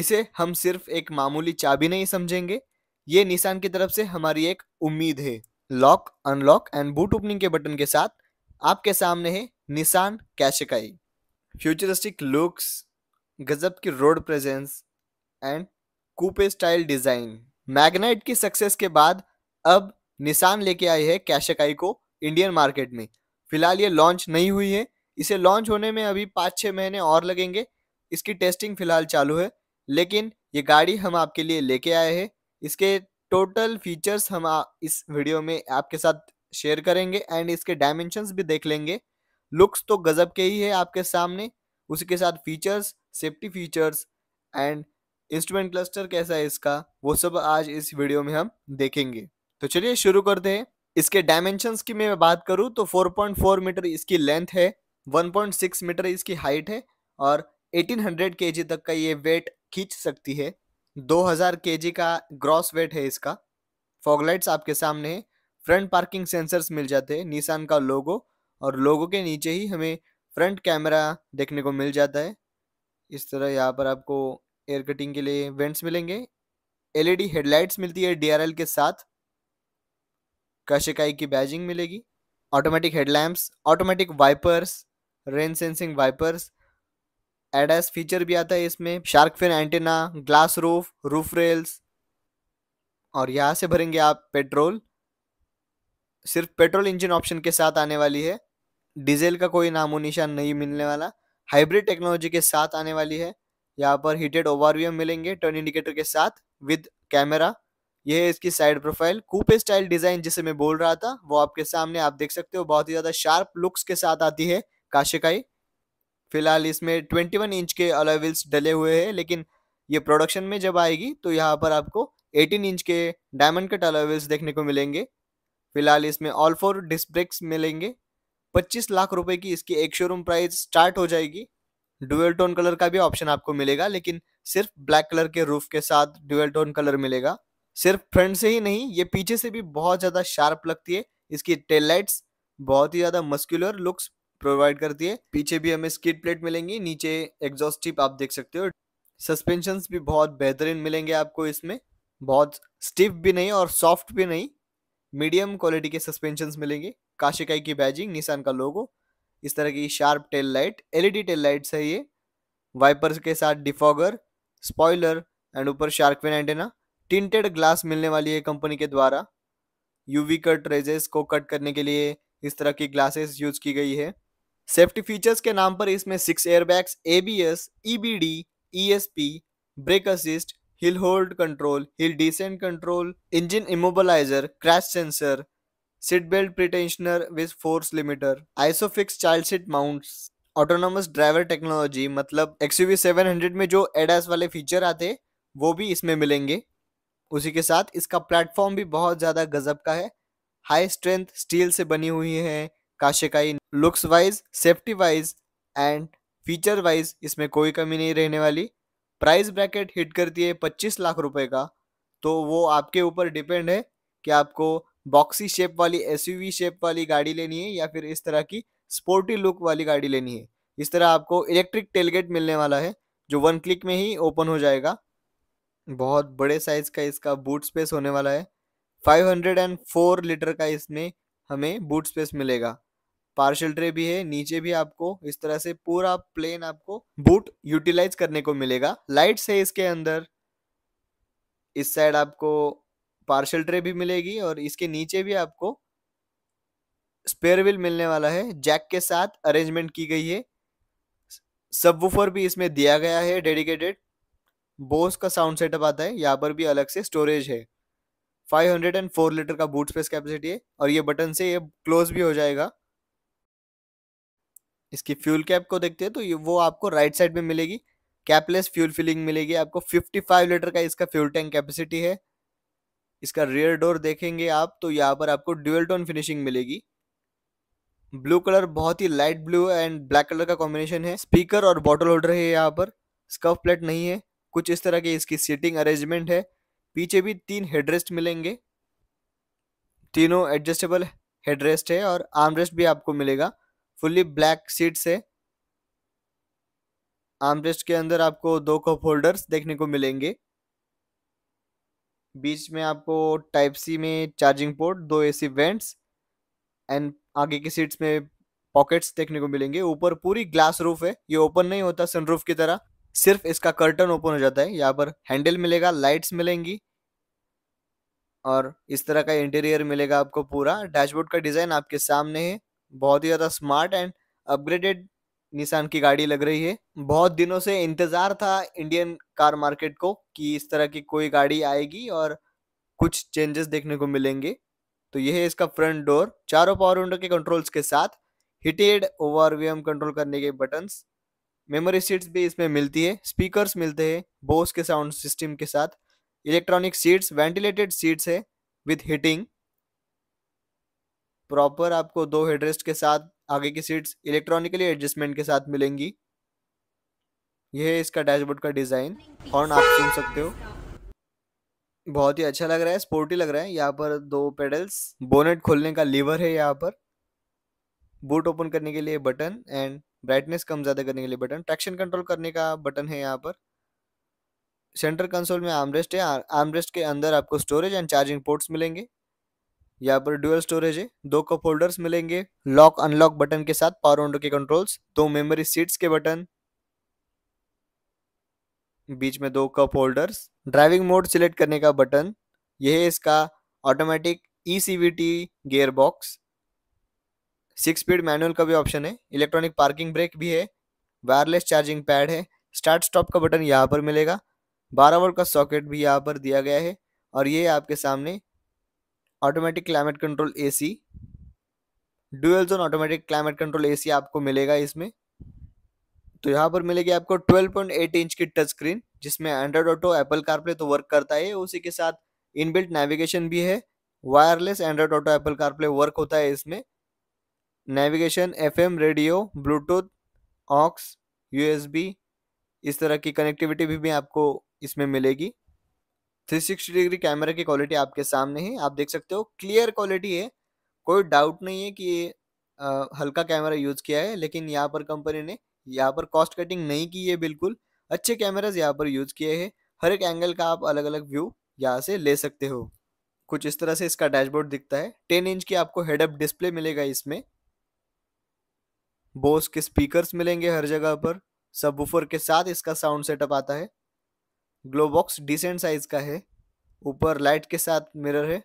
इसे हम सिर्फ एक मामूली चाबी नहीं समझेंगे ये निशान की तरफ से हमारी एक उम्मीद है lock unlock and boot opening के बटन के साथ आपके सामने है निशान कैशकाई फ्यूचरिस्टिक लुक्स गजब की road presence and coupe style design Magnite की सक्सेस के बाद अब निशान लेके आई है कैशकाई को इंडियन मार्केट में फिलहाल ये लॉन्च नहीं हुई है इसे लॉन्च होने में अभी पाँच छः महीने और लगेंगे इसकी टेस्टिंग फिलहाल चालू है लेकिन ये गाड़ी हम आपके लिए लेके आए हैं इसके टोटल फीचर्स हम इस वीडियो में आपके साथ शेयर करेंगे एंड इसके डायमेंशंस भी देख लेंगे लुक्स तो गज़ब के ही है आपके सामने उसी के साथ features safety features and instrument cluster कैसा है इसका वो सब आज इस वीडियो में हम देखेंगे तो चलिए शुरू करते हैं इसके डायमेंशंस की मैं बात करूँ तो 4.4 मीटर इसकी लेंथ है 1.6 मीटर इसकी हाइट है और 1800 केजी तक का ये वेट खींच सकती है 2000 केजी का ग्रॉस वेट है इसका फॉगलाइट्स आपके सामने है फ्रंट पार्किंग सेंसर्स मिल जाते हैं निशान का लोगो और लोगो के नीचे ही हमें फ्रंट कैमरा देखने को मिल जाता है इस तरह यहाँ पर आपको एयर कटिंग के लिए वेंट्स मिलेंगे एलईडी हेडलाइट्स e मिलती है डीआरएल के साथ कशिकाई की बैजिंग मिलेगी automatic headlamps automatic wipers rain sensing wipers ADAS feature भी आता है इसमें shark fin antenna glass roof roof rails और यहाँ से भरेंगे आप पेट्रोल सिर्फ पेट्रोल इंजन ऑप्शन के साथ आने वाली है डीजल का कोई नामो निशान नहीं मिलने वाला हाइब्रिड टेक्नोलॉजी के साथ आने वाली है यहाँ पर हीटेड ओवरव्यू मिलेंगे टर्न इंडिकेटर के साथ विद कैमरा यह है इसकी side profile coupe style design जिसे मैं बोल रहा था वो आपके सामने आप देख सकते हो बहुत ही ज्यादा शार्प लुक्स के साथ आती है काशिकाई फिलहाल इसमें 21 इंच के अलॉय व्हील्स डले हुए हैं लेकिन ये प्रोडक्शन में जब आएगी तो यहाँ पर आपको 18 इंच के डायमंड कट अलॉय व्हील्स देखने को मिलेंगे फिलहाल इसमें ऑल फोर डिस्क ब्रेक्स मिलेंगे 25 लाख रुपए की इसकी एक शोरूम प्राइस स्टार्ट हो जाएगी डुअल टोन कलर का भी ऑप्शन आपको मिलेगा लेकिन सिर्फ ब्लैक कलर के रूफ के साथ डुअल टोन कलर मिलेगा सिर्फ फ्रंट से ही नहीं ये पीछे से भी बहुत ज़्यादा शार्प लगती है इसकी टेल लाइट्स बहुत ही ज़्यादा मस्कुलर लुक्स प्रोवाइड करती है पीछे भी हमें स्किड प्लेट मिलेंगी नीचे एग्जॉस्ट टिप आप देख सकते हो सस्पेंशन भी बहुत बेहतरीन मिलेंगे आपको इसमें बहुत स्टिफ भी नहीं और सॉफ्ट भी नहीं मीडियम क्वालिटी के सस्पेंशन मिलेंगे काशिकाई की बैजिंग निशान का लोगो इस तरह की sharp tail light LED tail lights है ये वाइपर्स के साथ डिफॉगर स्पॉइलर एंड ऊपर shark shark fin antenna tinted glass मिलने वाली है कंपनी के द्वारा यूवी कट रेजेस को कट करने के लिए इस तरह की ग्लासेस यूज की गई है सेफ्टी फीचर्स के नाम पर इसमें six airbags ABS EBD ESP brake assist hill hold control hill descent control engine immobiliser crash sensor seat belt pretensioner with force limiter ISOFIX child seat mounts autonomous driver technology मतलब XUV 700 में जो ADAS वाले feature आते वो भी इसमें मिलेंगे उसी के साथ इसका प्लेटफॉर्म भी बहुत ज़्यादा गजब का है हाई स्ट्रेंथ स्टील से बनी हुई है Qashqai looks wise safety wise and feature wise इसमें कोई कमी नहीं रहने वाली प्राइस ब्रैकेट हिट करती है पच्चीस लाख रुपए का तो वो आपके ऊपर डिपेंड है कि आपको बॉक्सी शेप वाली एस शेप वाली गाड़ी लेनी है या फिर इस तरह की स्पोर्टी लुक वाली गाड़ी लेनी है इस तरह आपको इलेक्ट्रिक टेलगेट मिलने वाला है जो वन क्लिक में ही ओपन हो जाएगा बहुत बड़े साइज का इसका बूट स्पेस होने वाला है 504 लीटर का इसमें हमें बूट स्पेस मिलेगा पार्शल ट्रे भी है नीचे भी आपको इस तरह से पूरा प्लेन आपको बूट यूटिलाइज करने को मिलेगा लाइट्स है इसके अंदर इस साइड आपको पार्शल ट्रे भी मिलेगी और इसके नीचे भी आपको स्पेयर व्हील मिलने वाला है जैक के साथ अरेंजमेंट की गई है सबवूफर भी इसमें दिया गया है डेडिकेटेड बोस का साउंड सेटअप आता है यहाँ पर भी अलग से स्टोरेज है 504 लीटर का बूट स्पेस कैपेसिटी है और ये बटन से ये क्लोज भी हो जाएगा इसकी फ्यूल कैप को देखते हैं तो ये वो आपको राइट साइड में मिलेगी कैपलेस फ्यूल फिलिंग मिलेगी आपको 55 लीटर का इसका फ्यूल टैंक कैपेसिटी है इसका रियर डोर देखेंगे आप तो यहाँ पर आपको ड्यूएल टोन फिनिशिंग मिलेगी ब्लू कलर बहुत ही light blue and black colour का कॉम्बिनेशन है स्पीकर और बॉटल होल्डर है यहाँ पर स्कफ प्लेट नहीं है कुछ इस तरह की इसकी सीटिंग अरेंजमेंट है पीछे भी तीन हेडरेस्ट मिलेंगे तीनों एडजस्टेबल हेडरेस्ट है और आर्मरेस्ट भी आपको मिलेगा फुली ब्लैक सीट से आर्मरेस्ट के अंदर आपको दो कप होल्डर्स देखने को मिलेंगे बीच में आपको टाइप सी में चार्जिंग पोर्ट दो एसी वेंट्स एंड आगे की सीट्स में पॉकेट्स देखने को मिलेंगे ऊपर पूरी ग्लास रूफ है ये ओपन नहीं होता सनरूफ की तरह सिर्फ इसका कर्टन ओपन हो जाता है यहाँ पर हैंडल मिलेगा लाइट्स मिलेंगी और इस तरह का इंटीरियर मिलेगा आपको पूरा डैशबोर्ड का डिज़ाइन आपके सामने है बहुत ही ज़्यादा स्मार्ट एंड अपग्रेडेड निशान की गाड़ी लग रही है बहुत दिनों से इंतज़ार था इंडियन कार मार्केट को कि इस तरह की कोई गाड़ी आएगी और कुछ चेंजेस देखने को मिलेंगे तो यह है इसका फ्रंट डोर चारों पावर विंडो के कंट्रोल्स के साथ हिटेड ओवर व्यम कंट्रोल करने के बटन्स मेमोरी सीट्स भी इसमें मिलती है स्पीकर्स मिलते हैं बोस के साउंड सिस्टम के साथ इलेक्ट्रॉनिक सीट्स वेंटिलेटेड सीट्स है विथ हीटिंग प्रॉपर आपको दो हेडरेस्ट के साथ आगे की सीट्स इलेक्ट्रॉनिकली एडजस्टमेंट के साथ मिलेंगी यह है इसका डैशबोर्ड का डिज़ाइन हॉर्न आप सुन सकते हो बहुत ही अच्छा लग रहा है स्पोर्टी लग रहा है यहाँ पर दो पेडल्स बोनेट खोलने का लीवर है यहाँ पर बूट ओपन करने के लिए बटन एंड ब्राइटनेस कम ज़्यादा करने के लिए बटन ट्रैक्शन कंट्रोल करने का बटन है यहाँ पर सेंटर कंसोल में आर्मरेस्ट है आर्मरेस्ट के अंदर आपको स्टोरेज एंड चार्जिंग पोर्ट्स मिलेंगे यहाँ पर ड्यूअल स्टोरेज है दो कप होल्डर्स मिलेंगे लॉक अनलॉक बटन के साथ पावर विंडो के कंट्रोल्स दो मेमोरी सीट्स के बटन बीच में दो cup holders driving mode select करने का बटन यह है इसका automatic E C V T gearbox six speed manual का भी ऑप्शन है इलेक्ट्रॉनिक पार्किंग ब्रेक भी है वायरलेस चार्जिंग पैड है स्टार्ट स्टॉप का बटन यहाँ पर मिलेगा बारह वोल्ट का सॉकेट भी यहाँ पर दिया गया है और ये आपके सामने automatic climate control AC dual zone automatic climate control AC आपको मिलेगा इसमें तो यहाँ पर मिलेगी आपको 12.8 इंच की टच स्क्रीन जिसमें एंड्रॉयड ऑटो एप्पल कारप्ले तो वर्क करता है उसी के साथ इनबिल्ट नेविगेशन भी है wireless Android auto Apple CarPlay work होता है इसमें navigation M radio Bluetooth aux बी इस तरह की कनेक्टिविटी भी, भी आपको इसमें मिलेगी थ्री सिक्सटी डिग्री कैमरा की क्वालिटी आपके सामने है आप देख सकते हो क्लियर क्वालिटी है कोई डाउट नहीं है कि ये आ, हल्का कैमरा यूज़ किया है लेकिन यहाँ पर कंपनी ने यहाँ पर कॉस्ट कटिंग नहीं की है बिल्कुल अच्छे कैमराज यहाँ पर यूज़ किए हैं हर एक एंगल का आप अलग अलग व्यू यहाँ से ले सकते हो कुछ इस तरह से इसका डैशबोर्ड दिखता है टेन इंच की आपको हेडअप डिस्प्ले मिलेगा इसमें बोस के स्पीकर्स मिलेंगे हर जगह पर सब के साथ इसका साउंड सेटअप आता है ग्लो बॉक्स डिसेंट साइज का है ऊपर लाइट के साथ मिरर है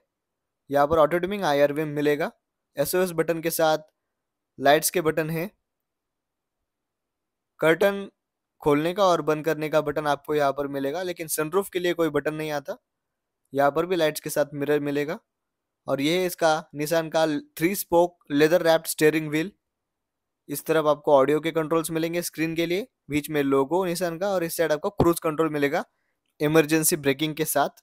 यहाँ पर ऑटो ट्यूमिंग आई आर मिलेगा एस बटन के साथ लाइट्स के बटन है कर्टन खोलने का और बंद करने का बटन आपको यहाँ पर मिलेगा लेकिन सनरूफ के लिए कोई बटन नहीं आता यहाँ पर भी लाइट्स के साथ मिरर मिलेगा और यह है इसका निशान का three spoke leather wrapped steering wheel इस तरफ आपको ऑडियो के कंट्रोल्स मिलेंगे स्क्रीन के लिए बीच में लोगो निशान का और इस साइड आपको क्रूज कंट्रोल मिलेगा इमरजेंसी ब्रेकिंग के साथ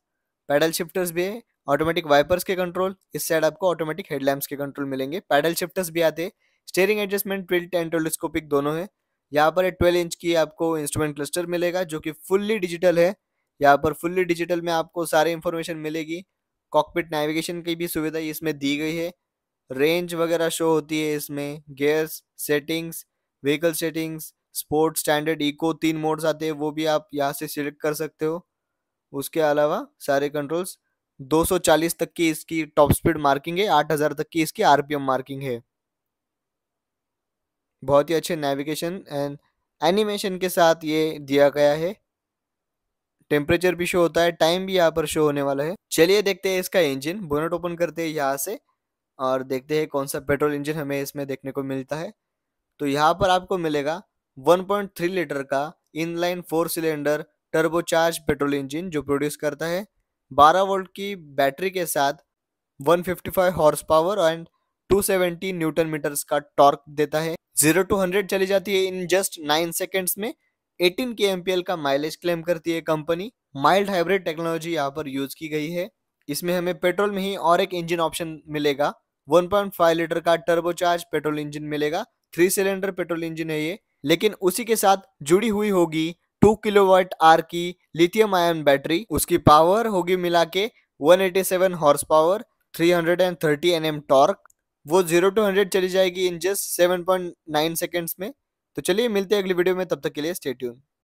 पैडल शिफ्टर्स भी है ऑटोमेटिक वाइपर्स के कंट्रोल इस साइड आपको ऑटोमेटिक हेडलैम्प्स के कंट्रोल मिलेंगे पैडल शिफ्टर्स भी आते हैं steering adjustment tilt and telescopic दोनों है यहाँ पर ट्वेल्व इंच की आपको इंस्ट्रूमेंट क्लस्टर मिलेगा जो कि फुल्ली डिजिटल है यहाँ पर फुल्ली डिजिटल में आपको सारे इन्फॉर्मेशन मिलेगी कॉकपिट नेविगेशन की भी सुविधा इसमें दी गई है रेंज वगैरह शो होती है इसमें gears settings vehicle settings sport standard eco तीन मोड्स आते हैं वो भी आप यहाँ से सिलेक्ट कर सकते हो उसके अलावा सारे कंट्रोल्स 240 तक की इसकी टॉप स्पीड मार्किंग है 8000 तक की इसकी आरपीएम मार्किंग है बहुत ही अच्छे नेविगेशन एंड एनिमेशन के साथ ये दिया गया है टेम्परेचर भी शो होता है टाइम भी यहाँ पर शो होने वाला है चलिए देखते हैं इसका इंजन बोनट ओपन करते हैं यहाँ से और देखते हैं कौन सा पेट्रोल इंजन हमें इसमें देखने को मिलता है तो यहाँ पर आपको मिलेगा 1.3 लीटर का inline four cylinder turbocharge petrol engine जो प्रोड्यूस करता है 12 वोल्ट की बैटरी के साथ 155 horse power and 270 newton metres का टॉर्क देता है जीरो टू हंड्रेड चली जाती है इन जस्ट नाइन सेकेंड्स में 18 के का माइलेज क्लेम करती है कंपनी माइल्ड हाइब्रिड टेक्नोलॉजी यहाँ पर यूज की गई है इसमें हमें पेट्रोल में ही और एक इंजन ऑप्शन मिलेगा 1.5 लीटर का टर्बोचार्ज पेट्रोल इंजन मिलेगा थ्री सिलेंडर पेट्रोल इंजन है ये लेकिन उसी के साथ जुड़ी हुई होगी टू किलोवाट आर की लिथियम आयन बैटरी उसकी पावर होगी मिला के one eighty seven horse power three hundred and N NM torque वो जीरो टू हंड्रेड चली जाएगी in just seven point nine seconds में तो चलिए मिलते हैं अगली वीडियो में तब तक के लिए स्टेट्यून